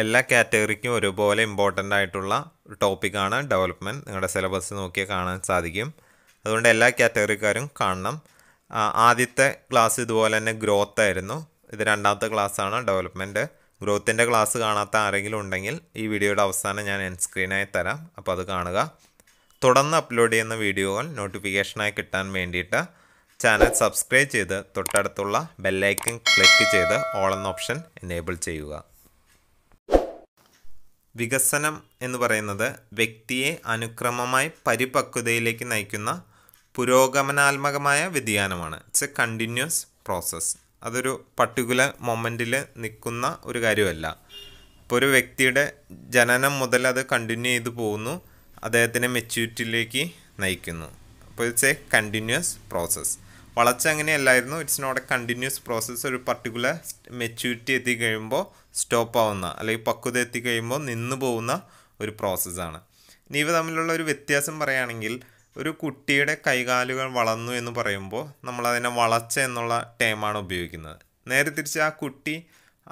എല്ലാ കാറ്റഗറിക്കും ഒരുപോലെ ഇമ്പോർട്ടൻ്റ് ആയിട്ടുള്ള ഒരു ടോപ്പിക്കാണ് ഡെവലപ്മെൻറ്റ് നിങ്ങളുടെ സിലബസ് നോക്കിയാൽ കാണാൻ സാധിക്കും അതുകൊണ്ട് എല്ലാ കാറ്റഗറിക്കാരും കാണണം ആദ്യത്തെ ക്ലാസ് ഇതുപോലെ തന്നെ ഗ്രോത്ത് ആയിരുന്നു ഇത് രണ്ടാമത്തെ ക്ലാസ്സാണ് ഡെവലപ്മെൻറ്റ് ഗ്രോത്തിൻ്റെ ക്ലാസ് കാണാത്ത ആരെങ്കിലും ഉണ്ടെങ്കിൽ ഈ വീഡിയോയുടെ അവസാനം ഞാൻ എൻ സ്ക്രീനായി തരാം അപ്പോൾ അത് കാണുക തുടർന്ന് അപ്ലോഡ് ചെയ്യുന്ന വീഡിയോകൾ നോട്ടിഫിക്കേഷനായി കിട്ടാൻ വേണ്ടിയിട്ട് ചാനൽ സബ്സ്ക്രൈബ് ചെയ്ത് തൊട്ടടുത്തുള്ള ബെല്ലൈക്കൺ ക്ലിക്ക് ചെയ്ത് ഓൾ എന്ന ഓപ്ഷൻ എനേബിൾ ചെയ്യുക വികസനം എന്ന് പറയുന്നത് വ്യക്തിയെ അനുക്രമമായി പരിപക്വതയിലേക്ക് നയിക്കുന്ന പുരോഗമനാത്മകമായ വ്യതിയാനമാണ് ഇറ്റ്സ് എ കണ്ടിന്യൂസ് പ്രോസസ്സ് അതൊരു പർട്ടിക്കുലർ മൊമെൻറ്റിൽ നിൽക്കുന്ന ഒരു കാര്യമല്ല ഇപ്പോൾ ഒരു വ്യക്തിയുടെ ജനനം മുതൽ അത് കണ്ടിന്യൂ ചെയ്തു പോകുന്നു അദ്ദേഹത്തിനെ മെച്യൂരിറ്റിയിലേക്ക് നയിക്കുന്നു അപ്പോൾ ഇറ്റ്സ് എ കണ്ടിന്യൂസ് പ്രോസസ്സ് വളർച്ച അങ്ങനെയല്ലായിരുന്നു it's not a continuous process ഒരു പർട്ടിക്കുലർ മെച്യൂരിറ്റി എത്തി കഴിയുമ്പോൾ സ്റ്റോപ്പ് ആവുന്ന അല്ലെങ്കിൽ പക്വത എത്തിക്കഴിയുമ്പോൾ നിന്ന് പോകുന്ന ഒരു പ്രോസസ്സാണ് ഇനി ഇവ തമ്മിലുള്ള ഒരു വ്യത്യാസം പറയുകയാണെങ്കിൽ ഒരു കുട്ടിയുടെ കൈകാലുകൾ വളർന്നു എന്ന് പറയുമ്പോൾ നമ്മളതിനെ വളച്ച എന്നുള്ള ടേമാണ് ഉപയോഗിക്കുന്നത് നേരെ തിരിച്ച് ആ കുട്ടി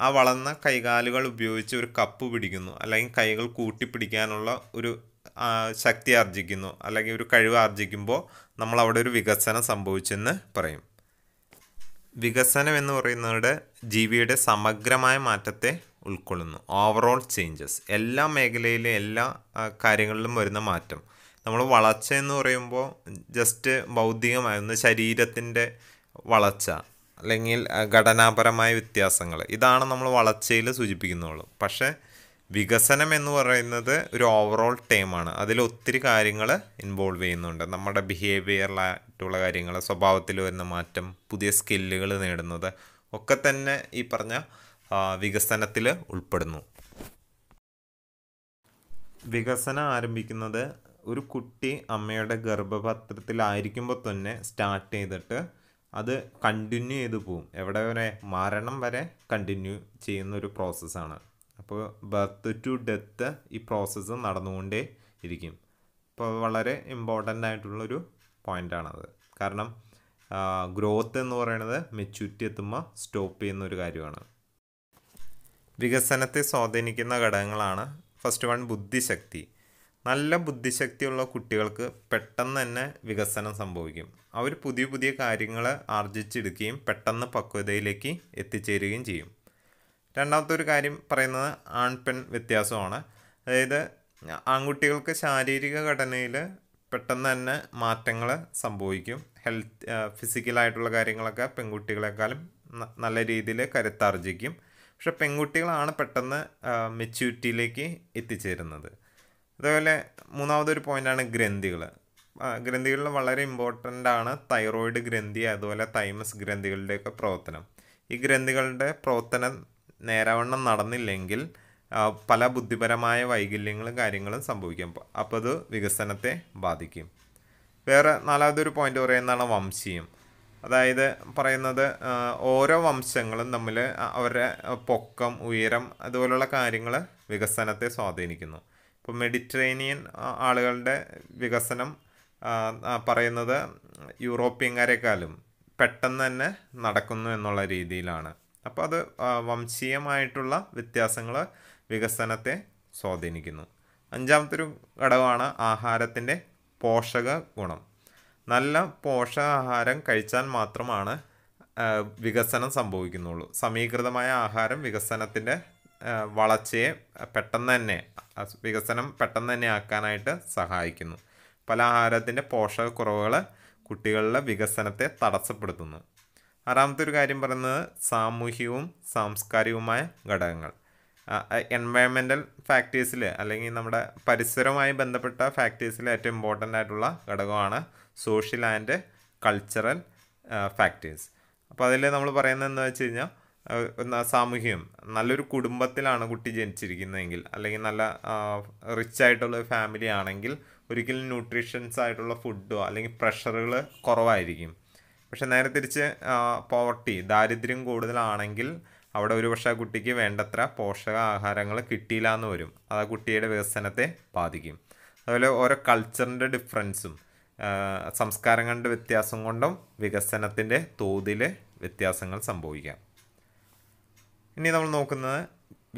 ആ വളർന്ന കൈകാലുകൾ ഉപയോഗിച്ച് ഒരു കപ്പ് പിടിക്കുന്നു അല്ലെങ്കിൽ കൈകൾ കൂട്ടിപ്പിടിക്കാനുള്ള ഒരു ശക്തി ആർജിക്കുന്നു അല്ലെങ്കിൽ ഒരു കഴിവ് ആർജിക്കുമ്പോൾ നമ്മൾ അവിടെ ഒരു വികസനം സംഭവിച്ചെന്ന് പറയും വികസനം എന്ന് പറയുന്നത് ജീവിയുടെ സമഗ്രമായ മാറ്റത്തെ ഉൾക്കൊള്ളുന്നു ഓവറോൾ ചേഞ്ചസ് എല്ലാ മേഖലയിലെ എല്ലാ കാര്യങ്ങളിലും വരുന്ന മാറ്റം നമ്മൾ വളർച്ച എന്ന് പറയുമ്പോൾ ജസ്റ്റ് ഭൗതികമായിരുന്നു ശരീരത്തിൻ്റെ വളർച്ച അല്ലെങ്കിൽ ഘടനാപരമായ വ്യത്യാസങ്ങൾ ഇതാണ് നമ്മൾ വളർച്ചയിൽ സൂചിപ്പിക്കുന്നുള്ളൂ പക്ഷേ വികസനം എന്ന് പറയുന്നത് ഒരു ഓവറോൾ ടൈമാണ് അതിൽ ഒത്തിരി കാര്യങ്ങൾ ഇൻവോൾവ് ചെയ്യുന്നുണ്ട് നമ്മുടെ ബിഹേവിയറിലായിട്ടുള്ള കാര്യങ്ങൾ സ്വഭാവത്തിൽ വരുന്ന മാറ്റം പുതിയ സ്കില്ലുകൾ നേടുന്നത് ഒക്കെ തന്നെ ഈ പറഞ്ഞ വികസനത്തിൽ ഉൾപ്പെടുന്നു വികസനം ആരംഭിക്കുന്നത് ഒരു കുട്ടി അമ്മയുടെ ഗർഭപത്രത്തിലായിരിക്കുമ്പോൾ തന്നെ സ്റ്റാർട്ട് ചെയ്തിട്ട് അത് കണ്ടിന്യൂ ചെയ്ത് പോവും എവിടെ വരെ മരണം വരെ കണ്ടിന്യൂ ചെയ്യുന്ന ഒരു പ്രോസസ്സാണ് അപ്പോൾ ബർത്ത് ടു ഡെത്ത് ഈ പ്രോസസ്സ് നടന്നുകൊണ്ടേ ഇരിക്കും അപ്പോൾ വളരെ ഇമ്പോർട്ടൻ്റ് ആയിട്ടുള്ളൊരു പോയിൻ്റാണത് കാരണം ഗ്രോത്ത് എന്ന് പറയുന്നത് മെച്യൂരിറ്റി എത്തുമ്പോൾ സ്റ്റോപ്പ് ചെയ്യുന്ന ഒരു കാര്യമാണ് വികസനത്തെ സ്വാധീനിക്കുന്ന ഘടകങ്ങളാണ് ഫസ്റ്റ് വൺ ബുദ്ധിശക്തി നല്ല ബുദ്ധിശക്തിയുള്ള കുട്ടികൾക്ക് പെട്ടെന്ന് തന്നെ വികസനം സംഭവിക്കും അവർ പുതിയ പുതിയ കാര്യങ്ങൾ ആർജിച്ചെടുക്കുകയും പെട്ടെന്ന് പക്വതയിലേക്ക് എത്തിച്ചേരുകയും ചെയ്യും രണ്ടാമത്തെ ഒരു കാര്യം പറയുന്നത് ആൺ പെൺ വ്യത്യാസമാണ് അതായത് ആൺകുട്ടികൾക്ക് ശാരീരിക ഘടനയിൽ പെട്ടെന്ന് തന്നെ മാറ്റങ്ങൾ സംഭവിക്കും ഹെൽത്ത് ഫിസിക്കലായിട്ടുള്ള കാര്യങ്ങളൊക്കെ പെൺകുട്ടികളെക്കാളും നല്ല രീതിയിൽ കരുത്താർജിക്കും പക്ഷെ പെൺകുട്ടികളാണ് പെട്ടെന്ന് മെച്യൂരിറ്റിയിലേക്ക് എത്തിച്ചേരുന്നത് അതുപോലെ മൂന്നാമതൊരു പോയിൻ്റാണ് ഗ്രന്ഥികൾ ഗ്രന്ഥികളിൽ വളരെ ഇമ്പോർട്ടൻ്റ് ആണ് തൈറോയിഡ് ഗ്രന്ഥി അതുപോലെ തൈമസ് ഗ്രന്ഥികളുടെയൊക്കെ പ്രവർത്തനം ഈ ഗ്രന്ഥികളുടെ പ്രവർത്തനം നേരവണ്ണം നടന്നില്ലെങ്കിൽ പല ബുദ്ധിപരമായ വൈകല്യങ്ങളും കാര്യങ്ങളും സംഭവിക്കും അപ്പോൾ അത് വികസനത്തെ ബാധിക്കും വേറെ നാലാമതൊരു പോയിന്റ് പറയുന്നതാണ് വംശീയം അതായത് പറയുന്നത് ഓരോ വംശങ്ങളും തമ്മിൽ അവരുടെ പൊക്കം ഉയരം അതുപോലുള്ള കാര്യങ്ങൾ വികസനത്തെ സ്വാധീനിക്കുന്നു ഇപ്പോൾ മെഡിറ്ററേനിയൻ ആളുകളുടെ വികസനം പറയുന്നത് യൂറോപ്യൻകാരെക്കാളും പെട്ടെന്ന് തന്നെ നടക്കുന്നു എന്നുള്ള രീതിയിലാണ് അപ്പോൾ അത് വംശീയമായിട്ടുള്ള വ്യത്യാസങ്ങൾ വികസനത്തെ സ്വാധീനിക്കുന്നു അഞ്ചാമത്തെ ഒരു ഘടകമാണ് ആഹാരത്തിൻ്റെ പോഷക ഗുണം നല്ല പോഷകാഹാരം കഴിച്ചാൽ മാത്രമാണ് വികസനം സംഭവിക്കുന്നുള്ളൂ സമീകൃതമായ ആഹാരം വികസനത്തിൻ്റെ വളർച്ചയെ പെട്ടെന്ന് തന്നെ വികസനം പെട്ടെന്ന് തന്നെ ആക്കാനായിട്ട് സഹായിക്കുന്നു പല ആഹാരത്തിൻ്റെ പോഷകക്കുറവുകൾ കുട്ടികളുടെ വികസനത്തെ തടസ്സപ്പെടുത്തുന്നു ആറാമത്തെ ഒരു കാര്യം പറയുന്നത് സാമൂഹികവും സാംസ്കാരികവുമായ ഘടകങ്ങൾ എൻവയൺമെൻറ്റൽ ഫാക്ടേഴ്സിൽ അല്ലെങ്കിൽ നമ്മുടെ പരിസരവുമായി ബന്ധപ്പെട്ട ഫാക്ടേഴ്സിൽ ഏറ്റവും ഇമ്പോർട്ടൻ്റ് ആയിട്ടുള്ള ഘടകമാണ് സോഷ്യൽ ആൻഡ് കൾച്ചറൽ ഫാക്ടേഴ്സ് അപ്പോൾ അതിൽ നമ്മൾ പറയുന്നത് എന്ന് വെച്ച് കഴിഞ്ഞാൽ സാമൂഹ്യം നല്ലൊരു കുടുംബത്തിലാണ് കുട്ടി ജനിച്ചിരിക്കുന്നതെങ്കിൽ അല്ലെങ്കിൽ നല്ല റിച്ച് ആയിട്ടുള്ള ഫാമിലി ആണെങ്കിൽ ഒരിക്കലും ന്യൂട്രീഷൻസ് ആയിട്ടുള്ള ഫുഡോ അല്ലെങ്കിൽ പ്രഷറുകൾ കുറവായിരിക്കും പക്ഷെ നേരെ തിരിച്ച് പോവർട്ടി ദാരിദ്ര്യം കൂടുതലാണെങ്കിൽ അവിടെ ഒരുപക്ഷെ ആ കുട്ടിക്ക് വേണ്ടത്ര ആഹാരങ്ങൾ കിട്ടിയില്ല എന്ന് വരും അത് ആ കുട്ടിയുടെ വികസനത്തെ ബാധിക്കും അതുപോലെ ഓരോ കൾച്ചറിൻ്റെ ഡിഫറൻസും സംസ്കാരങ്ങളുടെ വ്യത്യാസം കൊണ്ടും വികസനത്തിൻ്റെ തോതിൽ വ്യത്യാസങ്ങൾ സംഭവിക്കാം ഇനി നമ്മൾ നോക്കുന്നത്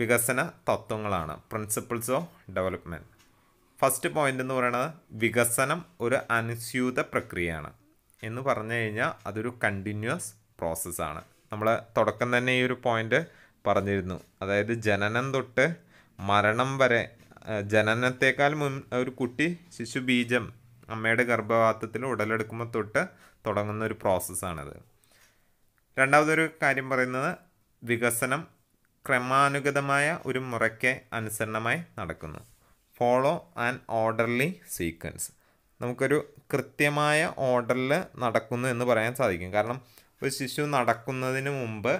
വികസന തത്വങ്ങളാണ് principles of development first point എന്ന് പറയുന്നത് വികസനം ഒരു അനുസ്യൂത പ്രക്രിയയാണ് എന്ന് പറഞ്ഞു കഴിഞ്ഞാൽ അതൊരു കണ്ടിന്യൂസ് പ്രോസസ്സാണ് നമ്മൾ തുടക്കം തന്നെ ഈ ഒരു പോയിൻ്റ് പറഞ്ഞിരുന്നു അതായത് ജനനം തൊട്ട് മരണം വരെ ജനനത്തേക്കാൾ മുൻ ഒരു കുട്ടി ശിശു ബീജം അമ്മയുടെ ഗർഭപാത്രത്തിൽ ഉടലെടുക്കുമ്പോൾ തൊട്ട് തുടങ്ങുന്ന ഒരു പ്രോസസ്സാണത് രണ്ടാമതൊരു കാര്യം പറയുന്നത് വികസനം ക്രമാനുഗതമായ ഒരു മുറയ്ക്ക് അനുസരണമായി നടക്കുന്നു ഫോളോ ആൻഡ് ഓർഡർലി സീക്വൻസ് നമുക്കൊരു കൃത്യമായ ഓർഡറിൽ നടക്കുന്നു എന്ന് പറയാൻ സാധിക്കും കാരണം ഒരു ശിശു നടക്കുന്നതിന് മുമ്പ്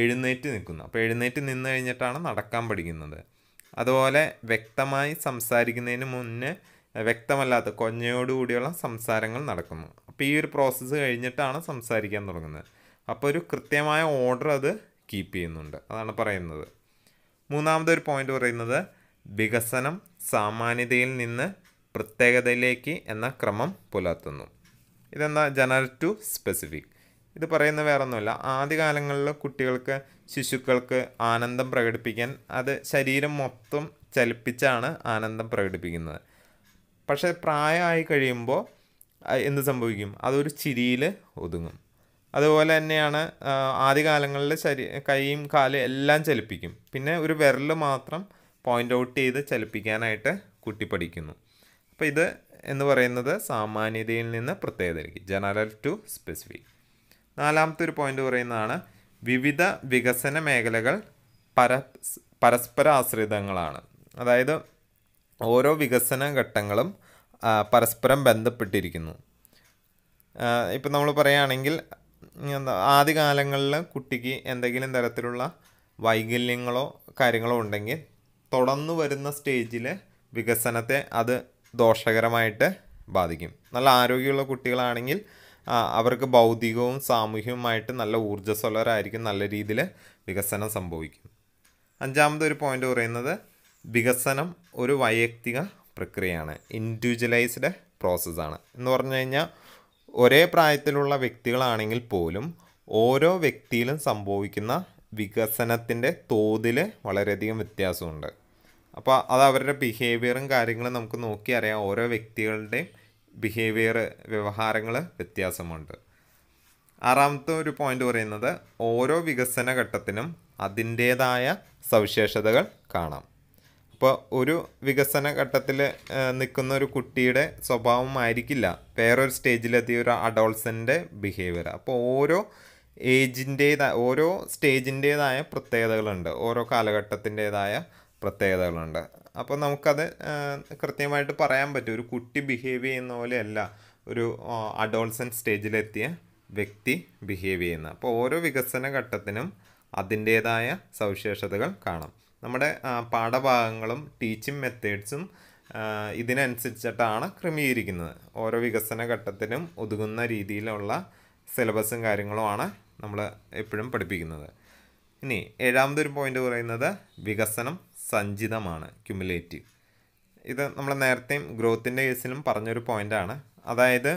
എഴുന്നേറ്റ് നിൽക്കുന്നു അപ്പോൾ എഴുന്നേറ്റ് നിന്ന് കഴിഞ്ഞിട്ടാണ് നടക്കാൻ പഠിക്കുന്നത് അതുപോലെ വ്യക്തമായി സംസാരിക്കുന്നതിന് മുന്നേ വ്യക്തമല്ലാത്ത കൊഞ്ഞയോടുകൂടിയുള്ള സംസാരങ്ങൾ നടക്കുന്നു അപ്പോൾ ഈ ഒരു പ്രോസസ്സ് കഴിഞ്ഞിട്ടാണ് സംസാരിക്കാൻ തുടങ്ങുന്നത് അപ്പോൾ ഒരു കൃത്യമായ ഓർഡർ അത് കീപ്പ് ചെയ്യുന്നുണ്ട് അതാണ് പറയുന്നത് മൂന്നാമതൊരു പോയിന്റ് പറയുന്നത് വികസനം സാമാന്യതയിൽ നിന്ന് പ്രത്യേകതയിലേക്ക് എന്ന ക്രമം പുലർത്തുന്നു ഇതെന്താ ജനറൽ ടു സ്പെസിഫിക് ഇത് പറയുന്ന വേറൊന്നുമില്ല ആദ്യകാലങ്ങളിൽ കുട്ടികൾക്ക് ശിശുക്കൾക്ക് ആനന്ദം പ്രകടിപ്പിക്കാൻ അത് ശരീരം മൊത്തം ചലിപ്പിച്ചാണ് ആനന്ദം പ്രകടിപ്പിക്കുന്നത് പക്ഷേ പ്രായമായി കഴിയുമ്പോൾ എന്ത് സംഭവിക്കും അതൊരു ചിരിയിൽ ഒതുങ്ങും അതുപോലെ തന്നെയാണ് ആദ്യകാലങ്ങളിൽ ശരി കൈയും കാലും എല്ലാം ചലിപ്പിക്കും പിന്നെ ഒരു വിരൽ മാത്രം പോയിൻ്റ് ഔട്ട് ചെയ്ത് ചലിപ്പിക്കാനായിട്ട് കുട്ടി പഠിക്കുന്നു അപ്പോൾ ഇത് എന്ന് പറയുന്നത് സാമാന്യതയിൽ നിന്ന് പ്രത്യേകതയിലേക്ക് ജനറൽ ടു സ്പെസിഫിക് നാലാമത്തെ ഒരു പോയിന്റ് പറയുന്നതാണ് വിവിധ വികസന മേഖലകൾ പര പരസ്പര ആശ്രിതങ്ങളാണ് അതായത് ഓരോ വികസന ഘട്ടങ്ങളും പരസ്പരം ബന്ധപ്പെട്ടിരിക്കുന്നു ഇപ്പം നമ്മൾ പറയുകയാണെങ്കിൽ ആദ്യകാലങ്ങളിൽ കുട്ടിക്ക് എന്തെങ്കിലും തരത്തിലുള്ള വൈകല്യങ്ങളോ കാര്യങ്ങളോ ഉണ്ടെങ്കിൽ തുടർന്നു വരുന്ന സ്റ്റേജിൽ വികസനത്തെ അത് ദോഷകരമായിട്ട് ബാധിക്കും നല്ല ആരോഗ്യമുള്ള കുട്ടികളാണെങ്കിൽ അവർക്ക് ബൗദ്ധികവും സാമൂഹികവുമായിട്ട് നല്ല ഊർജ്ജസ്വലരായിരിക്കും നല്ല രീതിയിൽ വികസനം സംഭവിക്കും അഞ്ചാമത് ഒരു പോയിന്റ് പറയുന്നത് വികസനം ഒരു വൈയക്തിക പ്രക്രിയയാണ് ഇൻഡിവിജ്വലൈസ്ഡ് പ്രോസസ്സാണ് എന്ന് പറഞ്ഞു കഴിഞ്ഞാൽ ഒരേ പ്രായത്തിലുള്ള വ്യക്തികളാണെങ്കിൽ പോലും ഓരോ വ്യക്തിയിലും സംഭവിക്കുന്ന വികസനത്തിൻ്റെ തോതിൽ വളരെയധികം വ്യത്യാസമുണ്ട് അപ്പോൾ അത് അവരുടെ ബിഹേവിയറും കാര്യങ്ങളും നമുക്ക് നോക്കി അറിയാം ഓരോ വ്യക്തികളുടെയും ബിഹേവിയർ വ്യവഹാരങ്ങൾ വ്യത്യാസമുണ്ട് ആറാമത്തെ ഒരു പോയിന്റ് പറയുന്നത് ഓരോ വികസന ഘട്ടത്തിനും അതിൻ്റേതായ സവിശേഷതകൾ കാണാം അപ്പോൾ ഒരു വികസന ഘട്ടത്തിൽ നിൽക്കുന്ന ഒരു കുട്ടിയുടെ ആയിരിക്കില്ല വേറൊരു സ്റ്റേജിലെത്തിയ ഒരു അഡോൾസിൻ്റെ ബിഹേവിയർ അപ്പോൾ ഓരോ ഏജിൻ്റേതായ ഓരോ സ്റ്റേജിൻ്റേതായ പ്രത്യേകതകളുണ്ട് ഓരോ കാലഘട്ടത്തിൻ്റേതായ പ്രത്യേകതകളുണ്ട് അപ്പോൾ നമുക്കത് കൃത്യമായിട്ട് പറയാൻ പറ്റും ഒരു കുട്ടി ബിഹേവ് ചെയ്യുന്ന പോലെയല്ല ഒരു അഡോൾസൻ സ്റ്റേജിലെത്തിയ വ്യക്തി ബിഹേവ് ചെയ്യുന്ന അപ്പോൾ ഓരോ വികസന ഘട്ടത്തിനും അതിൻ്റേതായ സവിശേഷതകൾ കാണാം നമ്മുടെ പാഠഭാഗങ്ങളും ടീച്ചിങ് മെത്തേഡ്സും ഇതിനനുസരിച്ചിട്ടാണ് ക്രമീകരിക്കുന്നത് ഓരോ വികസന ഘട്ടത്തിനും ഒതുങ്ങുന്ന രീതിയിലുള്ള സിലബസും കാര്യങ്ങളുമാണ് നമ്മൾ എപ്പോഴും പഠിപ്പിക്കുന്നത് ഇനി ഏഴാമതൊരു പോയിന്റ് പറയുന്നത് വികസനം സഞ്ചിതമാണ് ക്യുമുലേറ്റീവ് ഇത് നമ്മൾ നേരത്തെയും ഗ്രോത്തിൻ്റെ കേസിലും പറഞ്ഞൊരു പോയിൻ്റാണ് അതായത്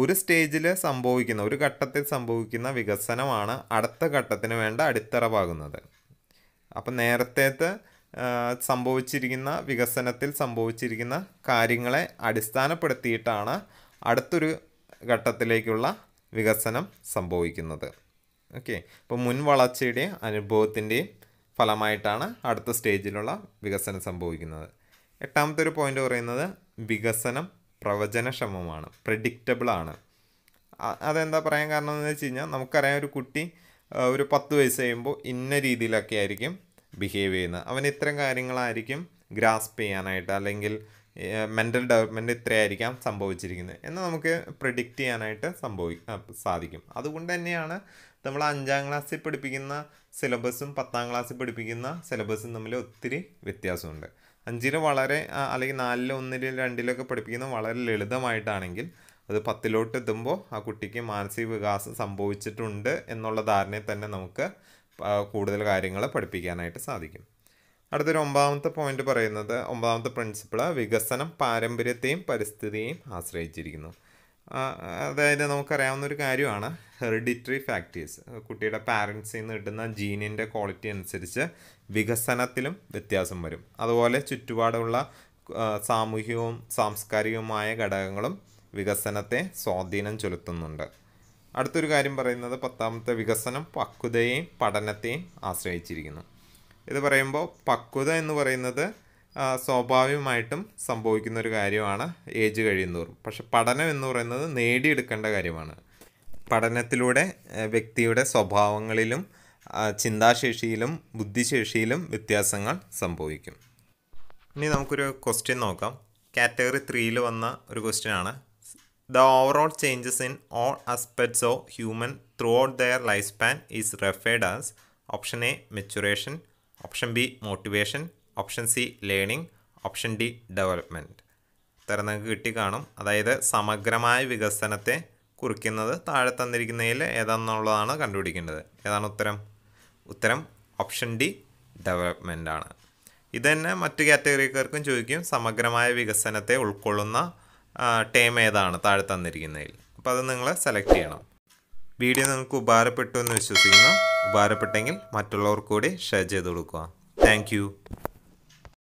ഒരു സ്റ്റേജിൽ സംഭവിക്കുന്ന ഒരു ഘട്ടത്തിൽ സംഭവിക്കുന്ന വികസനമാണ് അടുത്ത ഘട്ടത്തിന് വേണ്ട അടിത്തറവാകുന്നത് അപ്പം നേരത്തേത്തെ സംഭവിച്ചിരിക്കുന്ന വികസനത്തിൽ സംഭവിച്ചിരിക്കുന്ന കാര്യങ്ങളെ അടിസ്ഥാനപ്പെടുത്തിയിട്ടാണ് അടുത്തൊരു ഘട്ടത്തിലേക്കുള്ള വികസനം സംഭവിക്കുന്നത് ഓക്കെ അപ്പോൾ മുൻ വളർച്ചയുടെയും അനുഭവത്തിൻ്റെയും ഫലമായിട്ടാണ് അടുത്ത സ്റ്റേജിലുള്ള വികസനം സംഭവിക്കുന്നത് എട്ടാമത്തെ ഒരു പോയിന്റ് പറയുന്നത് വികസനം പ്രവചനക്ഷമമാണ് പ്രഡിക്റ്റബിളാണ് അതെന്താ പറയാൻ കാരണം എന്ന് വെച്ച് കഴിഞ്ഞാൽ നമുക്കറിയാം ഒരു കുട്ടി ഒരു പത്ത് വയസ്സ് കഴിയുമ്പോൾ ഇന്ന രീതിയിലൊക്കെ ആയിരിക്കും ബിഹേവ് ചെയ്യുന്നത് അവൻ ഇത്തരം കാര്യങ്ങളായിരിക്കും ഗ്രാസ്പ് ചെയ്യാനായിട്ട് അല്ലെങ്കിൽ മെൻ്റൽ ഡെവലപ്മെൻറ്റ് ഇത്രയായിരിക്കാം സംഭവിച്ചിരിക്കുന്നത് എന്ന് നമുക്ക് പ്രഡിക്റ്റ് ചെയ്യാനായിട്ട് സംഭവി സാധിക്കും അതുകൊണ്ട് തന്നെയാണ് നമ്മൾ അഞ്ചാം ക്ലാസ്സിൽ പഠിപ്പിക്കുന്ന സിലബസും പത്താം ക്ലാസ്സിൽ പഠിപ്പിക്കുന്ന സിലബസും തമ്മിൽ ഒത്തിരി വ്യത്യാസമുണ്ട് അഞ്ചിൽ വളരെ അല്ലെങ്കിൽ നാലിൽ ഒന്നിൽ രണ്ടിലൊക്കെ പഠിപ്പിക്കുന്ന വളരെ ലളിതമായിട്ടാണെങ്കിൽ അത് പത്തിലോട്ട് എത്തുമ്പോൾ ആ കുട്ടിക്ക് മാനസിക വികാസം സംഭവിച്ചിട്ടുണ്ട് എന്നുള്ള ധാരണയെ തന്നെ നമുക്ക് കൂടുതൽ കാര്യങ്ങൾ പഠിപ്പിക്കാനായിട്ട് സാധിക്കും അടുത്തൊരു ഒമ്പതാമത്തെ പോയിന്റ് പറയുന്നത് ഒമ്പതാമത്തെ പ്രിൻസിപ്പിൾ വികസനം പാരമ്പര്യത്തെയും പരിസ്ഥിതിയെയും ആശ്രയിച്ചിരിക്കുന്നു അതായത് നമുക്കറിയാവുന്ന ഒരു കാര്യമാണ് ഹെറിഡിറ്ററി ഫാക്ടേഴ്സ് കുട്ടിയുടെ പാരൻസിൽ നിന്ന് കിട്ടുന്ന ജീനിൻ്റെ ക്വാളിറ്റി അനുസരിച്ച് വികസനത്തിലും വ്യത്യാസം വരും അതുപോലെ ചുറ്റുപാടുള്ള സാമൂഹികവും സാംസ്കാരികവുമായ ഘടകങ്ങളും വികസനത്തെ സ്വാധീനം ചെലുത്തുന്നുണ്ട് അടുത്തൊരു കാര്യം പറയുന്നത് പത്താമത്തെ വികസനം പക്വതയെയും പഠനത്തെയും ആശ്രയിച്ചിരിക്കുന്നു ഇത് പറയുമ്പോൾ പക്വത എന്ന് പറയുന്നത് സ്വാഭാവികമായിട്ടും സംഭവിക്കുന്ന ഒരു കാര്യമാണ് ഏജ് കഴിയുന്നതോറും പക്ഷെ പഠനം എന്ന് പറയുന്നത് നേടിയെടുക്കേണ്ട കാര്യമാണ് പഠനത്തിലൂടെ വ്യക്തിയുടെ സ്വഭാവങ്ങളിലും ചിന്താശേഷിയിലും ബുദ്ധിശേഷിയിലും വ്യത്യാസങ്ങൾ സംഭവിക്കും ഇനി നമുക്കൊരു ക്വസ്റ്റ്യൻ നോക്കാം കാറ്റഗറി ത്രീയിൽ വന്ന ഒരു ക്വസ്റ്റ്യൻ ആണ് the overall changes in all aspects of human through their life span is referred as option A maturation option B motivation option C learning option D development ഉത്തരം നിങ്ങൾക്ക് കിട്ടി കാണും അതായത് സമഗ്രമായ വികസനത്തെ കുറിക്കുന്നത് താഴെ തന്നിരിക്കുന്നതിൽ ഏതാണെന്നുള്ളതാണ് കണ്ടുപിടിക്കേണ്ടത് ഏതാണ് ഉത്തരം ഉത്തരം ഓപ്ഷൻ ഡി ഡെവലപ്മെൻ്റ് ആണ് ഇത് തന്നെ മറ്റു കാറ്റഗറിക്കാർക്കും ചോദിക്കും സമഗ്രമായ വികസനത്തെ ഉൾക്കൊള്ളുന്ന ടേം ഏതാണ് താഴെ തന്നിരിക്കുന്നതിൽ അപ്പോൾ അത് നിങ്ങൾ സെലക്ട് ചെയ്യണം വീഡിയോ നിങ്ങൾക്ക് ഉപകാരപ്പെട്ടു എന്ന് വിശ്വസിക്കുന്നു ഉപകാരപ്പെട്ടെങ്കിൽ മറ്റുള്ളവർ കൂടി ഷെയർ ചെയ്ത് കൊടുക്കുക താങ്ക്